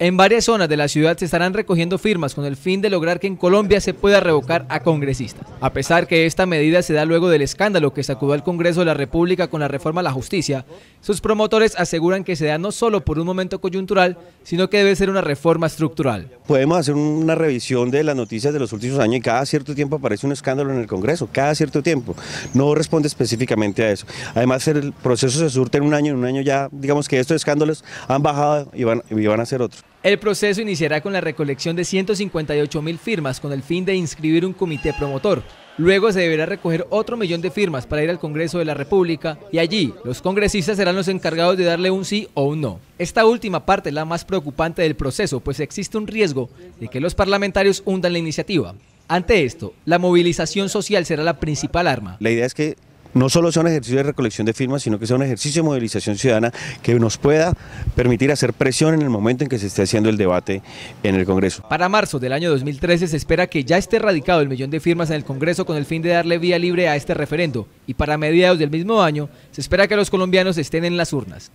En varias zonas de la ciudad se estarán recogiendo firmas con el fin de lograr que en Colombia se pueda revocar a congresistas. A pesar que esta medida se da luego del escándalo que sacudió al Congreso de la República con la reforma a la justicia, sus promotores aseguran que se da no solo por un momento coyuntural, sino que debe ser una reforma estructural. Podemos hacer una revisión de las noticias de los últimos años y cada cierto tiempo aparece un escándalo en el Congreso, cada cierto tiempo. No responde específicamente a eso. Además, el proceso se surte en un año, en un año ya, digamos que estos escándalos han bajado y van, y van a ser otro. El proceso iniciará con la recolección de 158 mil firmas con el fin de inscribir un comité promotor. Luego se deberá recoger otro millón de firmas para ir al Congreso de la República y allí los congresistas serán los encargados de darle un sí o un no. Esta última parte es la más preocupante del proceso, pues existe un riesgo de que los parlamentarios hundan la iniciativa. Ante esto, la movilización social será la principal arma. La idea es que no solo sea un ejercicio de recolección de firmas, sino que sea un ejercicio de movilización ciudadana que nos pueda permitir hacer presión en el momento en que se esté haciendo el debate en el Congreso. Para marzo del año 2013 se espera que ya esté radicado el millón de firmas en el Congreso con el fin de darle vía libre a este referendo y para mediados del mismo año se espera que los colombianos estén en las urnas.